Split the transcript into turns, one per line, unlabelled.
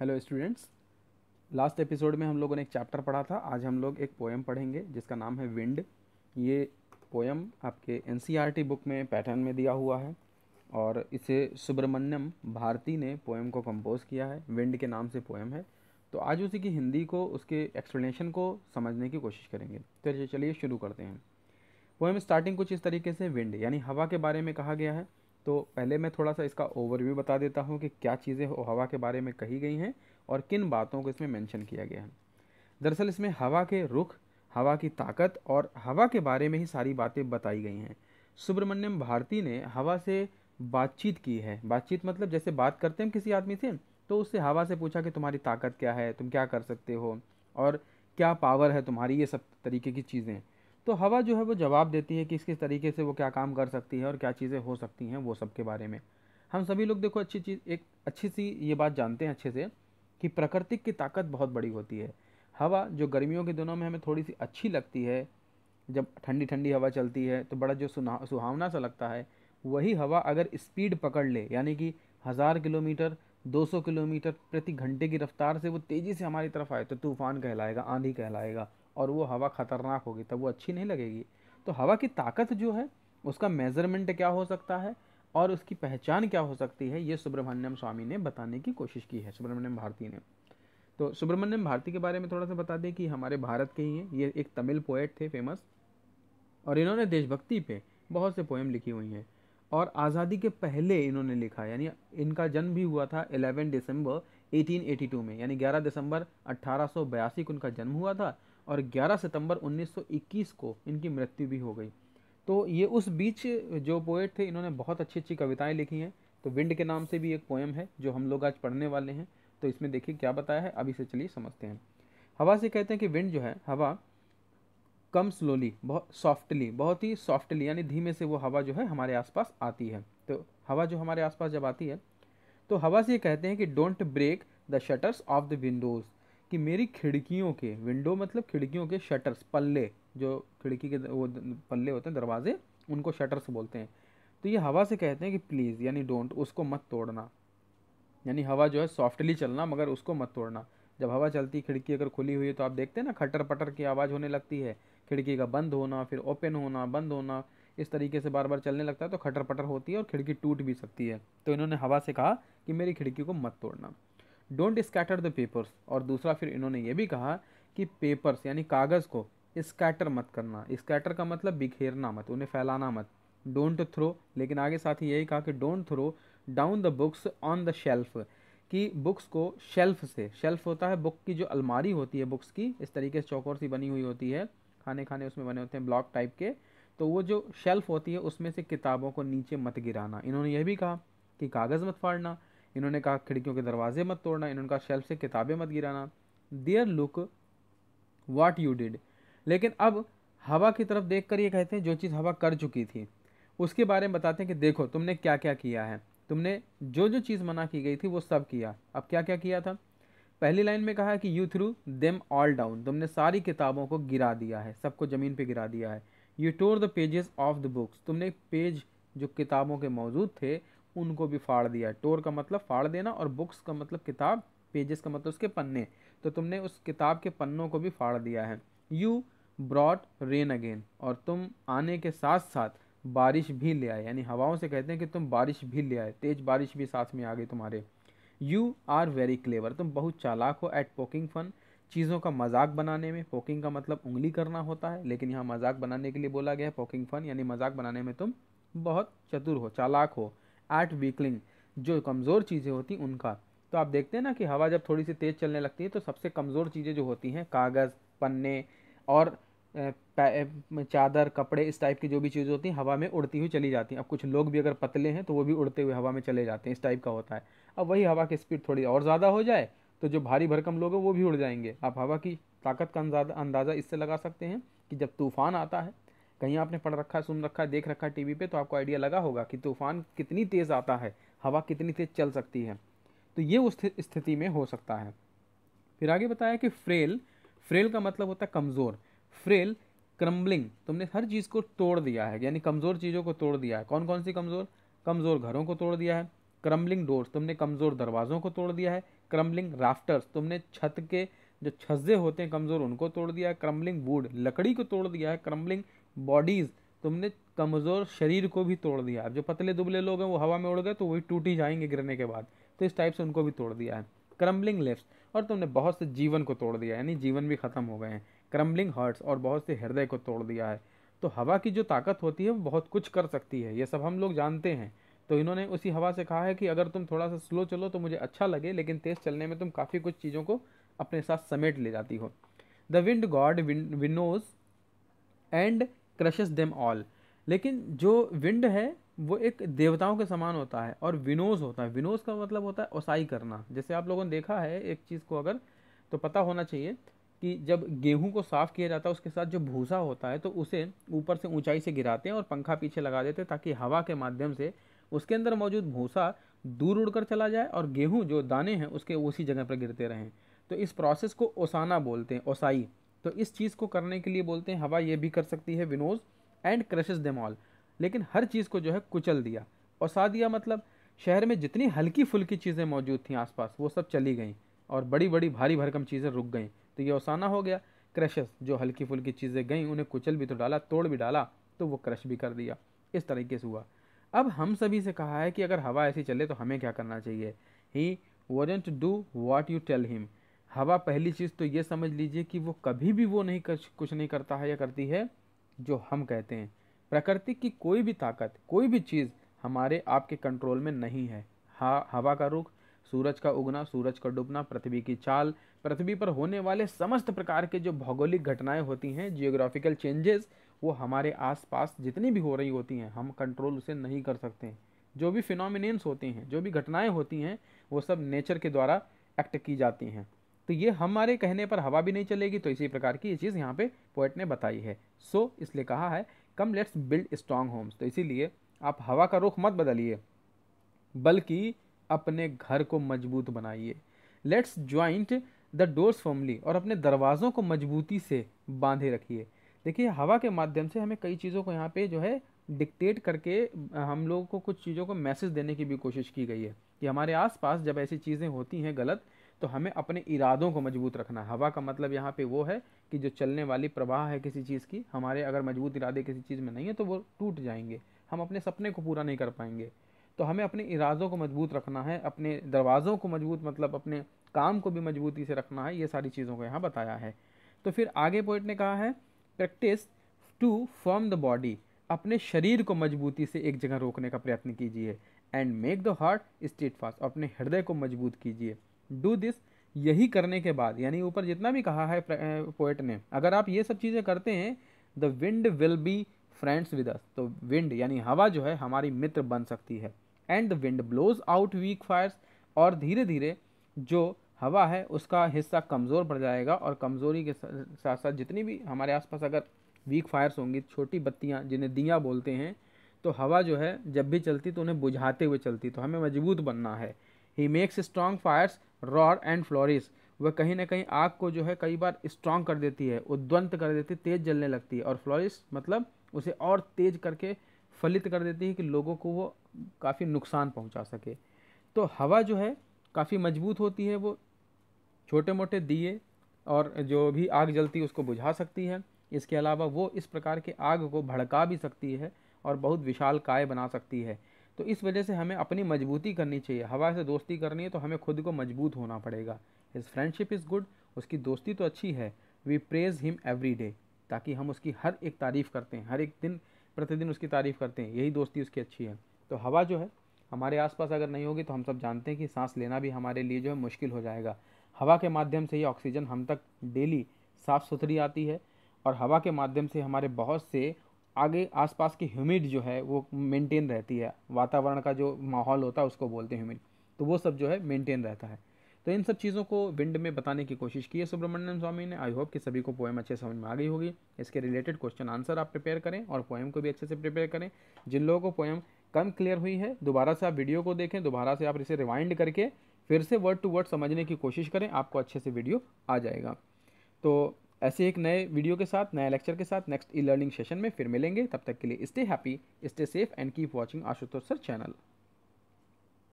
hello students last episode में हम लोगों ने एक चैप्टर पढ़ा था आज हम लोग एक पोएम पढ़ेंगे जिसका नाम है विंड ये पोएम आपके एन बुक e में पैटर्न में दिया हुआ है और इसे सुब्रमण्यम भारती ने पोएम को कंपोज किया है विंड के नाम से पोएम है तो आज उसी की हिंदी को उसके एक्सप्लेनेशन को समझने की कोशिश करेंगे तो चलिए शुरू करते हैं पोएम स्टार्टिंग कुछ इस तरीके से विंड यानी हवा के बारे में कहा गया है तो पहले मैं थोड़ा सा इसका ओवरव्यू बता देता हूँ कि क्या चीज़ें हवा के बारे में कही गई हैं और किन बातों को इसमें मेंशन किया गया है दरअसल इसमें हवा के रुख हवा की ताकत और हवा के बारे में ही सारी बातें बताई गई हैं सुब्रमण्यम भारती ने हवा से बातचीत की है बातचीत मतलब जैसे बात करते हैं किसी आदमी से तो उससे हवा से पूछा कि तुम्हारी ताकत क्या है तुम क्या कर सकते हो और क्या पावर है तुम्हारी ये सब तरीके की चीज़ें तो हवा जो है वो जवाब देती है किस किस तरीके से वो क्या काम कर सकती है और क्या चीज़ें हो सकती हैं वो सब के बारे में हम सभी लोग देखो अच्छी चीज़ एक अच्छी सी ये बात जानते हैं अच्छे से कि प्रकृतिक की ताकत बहुत बड़ी होती है हवा जो गर्मियों के दिनों में हमें थोड़ी सी अच्छी लगती है जब ठंडी ठंडी हवा चलती है तो बड़ा जो सुना सुहावना सा लगता है वही हवा अगर स्पीड पकड़ ले यानी कि हज़ार किलोमीटर 200 किलोमीटर प्रति घंटे की रफ्तार से वो तेज़ी से हमारी तरफ आए तो तूफ़ान कहलाएगा आंधी कहलाएगा और वो हवा ख़तरनाक होगी तब वो अच्छी नहीं लगेगी तो हवा की ताकत जो है उसका मेज़रमेंट क्या हो सकता है और उसकी पहचान क्या हो सकती है ये सुब्रमण्यम स्वामी ने बताने की कोशिश की है सुब्रमण्यम भारती ने तो सुब्रमण्यम भारती के बारे में थोड़ा सा बता दें कि हमारे भारत के ही हैं ये एक तमिल पोएट थे फेमस और इन्होंने देशभक्ति पे बहुत से पोएम लिखी हुई हैं और आज़ादी के पहले इन्होंने लिखा यानी इनका जन्म भी हुआ था 11 दिसंबर 1882 में यानी 11 दिसंबर अट्ठारह को इनका जन्म हुआ था और 11 सितंबर 1921 को इनकी मृत्यु भी हो गई तो ये उस बीच जो पोएट थे इन्होंने बहुत अच्छी अच्छी कविताएं लिखी हैं तो विंड के नाम से भी एक पोएम है जो हम लोग आज पढ़ने वाले हैं तो इसमें देखिए क्या बताया है अभी से चलिए समझते हैं हवा से कहते हैं कि विंड जो है हवा कम स्लोली बहुत सॉफ्टली बहुत ही सॉफ्टली यानी धीमे से वो हवा जो है हमारे आसपास आती है तो हवा जो हमारे आसपास जब आती है तो हवा से कहते हैं कि don't break the shutters of the windows कि मेरी खिड़कियों के विंडो मतलब खिड़कियों के शटर्स पल्ले जो खिड़की के वो पल्ले होते हैं दरवाजे उनको शटर्स बोलते हैं तो ये हवा से कहते हैं कि प्लीज़ यानी डोंट उसको मत तोड़ना यानी हवा जो है सॉफ्टली चलना मगर उसको मत तोड़ना जब हवा चलती खिड़की अगर खुली हुई है तो आप देखते हैं ना खटर पटर की आवाज़ होने लगती है खिड़की का बंद होना फिर ओपन होना बंद होना इस तरीके से बार बार चलने लगता है तो खटर पटर होती है और खिड़की टूट भी सकती है तो इन्होंने हवा से कहा कि मेरी खिड़की को मत तोड़ना डोंट स्कैटर द पेपर्स और दूसरा फिर इन्होंने ये भी कहा कि पेपर्स यानी कागज़ को स्कैटर मत करना स्कैटर का मतलब बिखेरना मत उन्हें फैलाना मत डोंट थ्रो लेकिन आगे साथ ही यही कहा कि don't throw down the books on the shelf कि बुक्स को शेल्फ से शेल्फ होता है बुक की जो अलमारी होती है बुक्स की इस तरीके से चौकोर सी बनी हुई होती है खाने खाने उसमें बने होते हैं ब्लॉक टाइप के तो वो जो शेल्फ होती है उसमें से किताबों को नीचे मत गिराना इन्होंने यह भी कहा कि कागज़ मत फाड़ना इन्होंने कहा खिड़कियों के दरवाजे मत तोड़ना इन्होंने कहा शेल्फ से किताबें मत गिराना there look what you did लेकिन अब हवा की तरफ देख कर ये कहते हैं जो चीज़ हवा कर चुकी थी उसके बारे में बताते हैं कि देखो तुमने क्या क्या किया है तुमने जो जो चीज़ मना की गई थी वो सब किया अब क्या क्या किया था पहली लाइन में कहा है कि you threw them all down तुमने सारी किताबों को गिरा दिया है सबको ज़मीन पे गिरा दिया है you tore the pages of the books तुमने पेज जो किताबों के मौजूद थे उनको भी फाड़ दिया टोर का मतलब फाड़ देना और बुक्स का मतलब किताब पेजेस का मतलब उसके पन्ने तो तुमने उस किताब के पन्नों को भी फाड़ दिया है यू ब्रॉड रेन अगेन और तुम आने के साथ साथ बारिश भी ले आए यानी हवाओं से कहते हैं कि तुम बारिश भी ले आए तेज़ बारिश भी साथ में आ गई तुम्हारे यू आर वेरी क्लेवर तुम बहुत चालाक हो एट पोकिंग फन चीज़ों का मजाक बनाने में पोकिंग का मतलब उंगली करना होता है लेकिन यहाँ मजाक बनाने के लिए बोला गया है पोकिंग फन यानी मजाक बनाने में तुम बहुत चतुर हो चालाक हो एट वीकलिंग जो कमज़ोर चीज़ें होती उनका तो आप देखते हैं ना कि हवा जब थोड़ी सी तेज़ चलने लगती है तो सबसे कमज़ोर चीज़ें जो होती हैं कागज़ पन्ने और चादर कपड़े इस टाइप की जो भी चीज़ें होती हैं हवा में उड़ती हुई चली जाती हैं अब कुछ लोग भी अगर पतले हैं तो वो भी उड़ते हुए हवा में चले जाते हैं इस टाइप का होता है अब वही हवा की स्पीड थोड़ी और ज़्यादा हो जाए तो जो भारी भरकम लोग हैं वो भी उड़ जाएंगे आप हवा की ताकत का अंदाज़ा इससे लगा सकते हैं कि जब तूफ़ान आता है कहीं आपने पढ़ रखा सुन रखा देख रखा टीवी पे तो आपको आइडिया लगा होगा कि तूफ़ान कितनी तेज़ आता है हवा कितनी तेज़ चल सकती है तो ये उस स्थिति में हो सकता है फिर आगे बताया कि फ्रेल फ्रेल का मतलब होता है कमज़ोर फ्रेल क्रम्बलिंग तुमने हर चीज़ को तोड़ दिया है यानी कमज़ोर चीज़ों को तोड़ दिया है कौन कौन सी कमज़ोर कमज़ोर घरों को तोड़ दिया है क्रम्बलिंग डोर्स तुमने कमज़ोर दरवाज़ों को तोड़ दिया है क्रम्बलिंग राफ्टर्स तुमने छत के जो छज्जे होते हैं कमज़ोर उनको तोड़ दिया है क्रम्बलिंग वुड लकड़ी को तोड़ दिया है क्रम्बलिंग बॉडीज़ तुमने कमज़ोर शरीर को भी तोड़ दिया जो पतले दुबले लोग हैं वो हवा में उड़ गए तो वही टूट ही जाएंगे गिरने के बाद तो इस टाइप से उनको भी तोड़ दिया है क्रम्बलिंग लिप्स और तुमने बहुत से जीवन को तोड़ दिया यानी जीवन भी ख़त्म हो गए हैं क्रम्बलिंग हर्ट्स और बहुत से हृदय को तोड़ दिया है तो हवा की जो ताकत होती है वो बहुत कुछ कर सकती है ये सब हम लोग जानते हैं तो इन्होंने उसी हवा से कहा है कि अगर तुम थोड़ा सा स्लो चलो तो मुझे अच्छा लगे लेकिन तेज़ चलने में तुम काफ़ी कुछ चीज़ों को अपने साथ समेट ले जाती हो the wind god winnows and crushes them all लेकिन जो विंड है वो एक देवताओं के समान होता है और विनोज होता है विनोज का मतलब होता है ओसाई करना जैसे आप लोगों ने देखा है एक चीज़ को अगर तो पता होना चाहिए कि जब गेहूं को साफ़ किया जाता है उसके साथ जो भूसा होता है तो उसे ऊपर से ऊंचाई से गिराते हैं और पंखा पीछे लगा देते हैं ताकि हवा के माध्यम से उसके अंदर मौजूद भूसा दूर उड़कर चला जाए और गेहूं जो दाने हैं उसके उसी जगह पर गिरते रहें तो इस प्रोसेस को ओसाना बोलते हैं ओसाई तो इस चीज़ को करने के लिए बोलते हैं हवा ये भी कर सकती है winnows and crushes them all लेकिन हर चीज़ को जो है कुचल दिया और दिया मतलब शहर में जितनी हल्की फुल्की चीज़ें मौजूद थी आसपास वो सब चली गई और बड़ी बड़ी भारी भरकम चीज़ें रुक गई तो ये उसाना हो गया क्रशेस जो हल्की फुल्की चीज़ें गई उन्हें कुचल भी तो डाला तोड़ भी डाला तो वो क्रश भी कर दिया इस तरीके से हुआ अब हम सभी से कहा है कि अगर हवा ऐसी चले तो हमें क्या करना चाहिए he won't do what you tell him हवा पहली चीज़ तो ये समझ लीजिए कि वो कभी भी वो नहीं कर, कुछ नहीं करता है या करती है जो हम कहते हैं प्रकृति की कोई भी ताकत कोई भी चीज़ हमारे आपके कंट्रोल में नहीं है हा हवा का रुख सूरज का उगना सूरज का डूबना पृथ्वी की चाल पृथ्वी पर होने वाले समस्त प्रकार के जो भौगोलिक घटनाएं होती हैं जियोग्राफिकल चेंजेस वो हमारे आसपास जितनी भी हो रही होती हैं हम कंट्रोल उसे नहीं कर सकते जो भी फिनोमिनेंस होते हैं जो भी घटनाएं होती हैं वो सब नेचर के द्वारा एक्ट की जाती हैं तो ये हमारे कहने पर हवा भी नहीं चलेगी तो इसी प्रकार की ये चीज़ यहाँ पे पोइट ने बताई है सो so, इसलिए कहा है come let's build strong homes तो इसीलिए आप हवा का रुख मत बदलिए बल्कि अपने घर को मजबूत बनाइए let's joint the doors firmly और अपने दरवाज़ों को मजबूती से बांधे रखिए देखिए हवा के माध्यम से हमें कई चीज़ों को यहाँ पे जो है डिक्टेट करके हम लोगों को कुछ चीज़ों को मैसेज देने की भी कोशिश की गई है कि हमारे आसपास जब ऐसी चीज़ें होती हैं गलत तो हमें अपने इरादों को मजबूत रखना है हवा का मतलब यहाँ पे वो है कि जो चलने वाली प्रवाह है किसी चीज़ की हमारे अगर मजबूत इरादे किसी चीज़ में नहीं है तो वो टूट जाएंगे हम अपने सपने को पूरा नहीं कर पाएंगे तो हमें अपने इरादों को मजबूत रखना है अपने दरवाज़ों को मजबूत मतलब अपने काम को भी मजबूती से रखना है ये सारी चीज़ों को यहाँ बताया है तो फिर आगे पोइट ने कहा है practise to firm the body अपने शरीर को मजबूती से एक जगह रोकने का प्रयत्न कीजिए and make the heart steadfast अपने हृदय को मजबूत कीजिए डू दिस यही करने के बाद यानी ऊपर जितना भी कहा है पोएट ने अगर आप ये सब चीज़ें करते हैं the wind will be friends with us तो विंड यानी हवा जो है हमारी मित्र बन सकती है and the wind blows out weak fires और धीरे धीरे जो हवा है उसका हिस्सा कमज़ोर पड़ जाएगा और कमज़ोरी के साथ साथ जितनी भी हमारे आसपास अगर वीक फायर्स होंगी छोटी बत्तियाँ जिन्हें दिया बोलते हैं तो हवा जो है जब भी चलती तो उन्हें बुझाते हुए चलती तो हमें मजबूत बनना है he makes strong fires roar and flourish वह कहीं ना कहीं आग को जो है कई बार स्ट्रॉन्ग कर देती है उद्वंत कर देती है तेज जलने लगती है और फ्लोरिस मतलब उसे और तेज करके फलित कर देती है कि लोगों को वो काफ़ी नुकसान पहुंचा सके तो हवा जो है काफ़ी मजबूत होती है वो छोटे मोटे दिए और जो भी आग जलती है उसको बुझा सकती है इसके अलावा वो इस प्रकार के आग को भड़का भी सकती है और बहुत विशाल काय बना सकती है तो इस वजह से हमें अपनी मजबूती करनी चाहिए हवा से दोस्ती करनी है तो हमें खुद को मजबूत होना पड़ेगा हिज फ्रेंडशिप इज़ गुड उसकी दोस्ती तो अच्छी है we praise him every day ताकि हम उसकी हर एक तारीफ़ करते हैं हर एक दिन प्रतिदिन उसकी तारीफ़ करते हैं यही दोस्ती उसकी अच्छी है तो हवा जो है हमारे आसपास अगर नहीं होगी तो हम सब जानते हैं कि सांस लेना भी हमारे लिए जो है मुश्किल हो जाएगा हवा के माध्यम से ये ऑक्सीजन हम तक डेली साफ़ सुथरी आती है और हवा के माध्यम से हमारे बहुत से आगे आसपास की ह्यूमिड जो है वो मेंटेन रहती है वातावरण का जो माहौल होता है उसको बोलते हैं ह्यूमिड तो वो सब जो है मेंटेन रहता है तो इन सब चीज़ों को विंड में बताने की कोशिश की है सुब्रमण्यम स्वामी ने आई होप कि सभी को पोएम अच्छे समझ में आ गई होगी इसके रिलेटेड क्वेश्चन आंसर आप प्रिपेयर करें और पोएम को भी अच्छे से प्रिपेयर करें जिन लोगों को पोएम कम क्लियर हुई है दोबारा से आप वीडियो को देखें दोबारा से आप इसे रिवाइंड करके फिर से वर्ड टू वर्ड समझने की कोशिश करें आपको अच्छे से वीडियो आ जाएगा तो ऐसे एक नए वीडियो के साथ नए लेक्चर के साथ नेक्स्ट ई लर्निंग सेशन में फिर मिलेंगे तब तक के लिए stay happy stay safe and keep watching Ashutosh sir channel